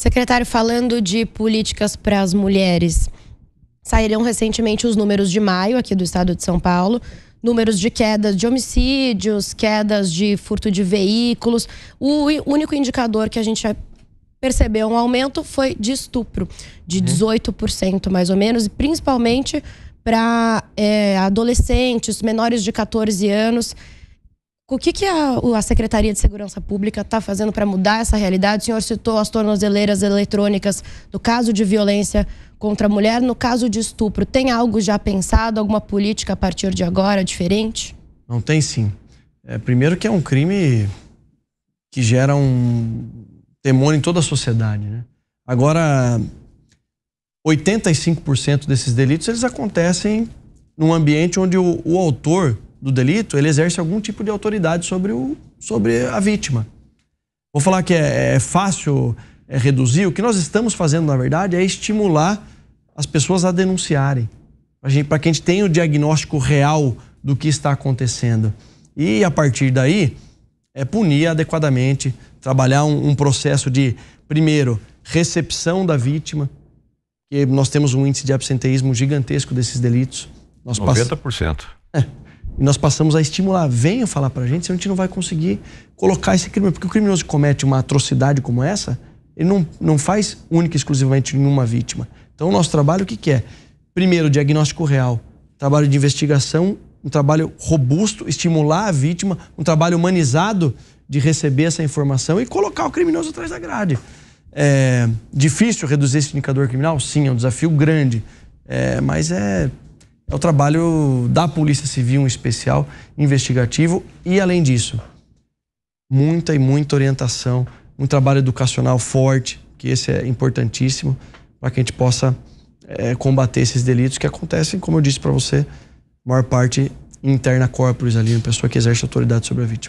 Secretário, falando de políticas para as mulheres, saíram recentemente os números de maio aqui do estado de São Paulo. Números de quedas de homicídios, quedas de furto de veículos. O único indicador que a gente percebeu um aumento foi de estupro, de 18% uhum. mais ou menos, e principalmente para é, eh, adolescentes, menores de 14 anos. O que, que a, a, Secretaria de Segurança Pública está fazendo para mudar essa realidade? O senhor citou as tornozeleiras eletrônicas no caso de violência contra a mulher. No caso de estupro, tem algo já pensado, alguma política a partir de agora diferente? Não tem sim. É, primeiro que é um crime que gera um temor em toda a sociedade. Né? Agora, 85% desses delitos eles acontecem num ambiente onde o, o autor do delito, ele exerce algum tipo de autoridade sobre, o, sobre a vítima. Vou falar que é, é fácil é reduzir. O que nós estamos fazendo, na verdade, é estimular as pessoas a denunciarem. Para que a gente tenha o diagnóstico real do que está acontecendo. E, a partir daí, é punir adequadamente, trabalhar um, um processo de, primeiro, recepção da vítima, que nós temos um índice de absenteísmo gigantesco desses delitos. Nós 90%. Pass... É. E nós passamos a estimular, venham falar para a gente, senão a gente não vai conseguir colocar esse crime. Porque o criminoso que comete uma atrocidade como essa, ele não, não faz única e exclusivamente em uma vítima. Então, o nosso trabalho, o que, que é? Primeiro, diagnóstico real, trabalho de investigação, um trabalho robusto, estimular a vítima, um trabalho humanizado de receber essa informação e colocar o criminoso atrás da grade. É difícil reduzir esse indicador criminal? Sim, é um desafio grande. É, mas é é o trabalho da Polícia Civil, um especial investigativo e, além disso, muita e muita orientação, um trabalho educacional forte, que esse é importantíssimo, para que a gente possa é, combater esses delitos que acontecem, como eu disse para você, maior parte interna corporis ali, uma pessoa que exerce autoridade sobre a vítima.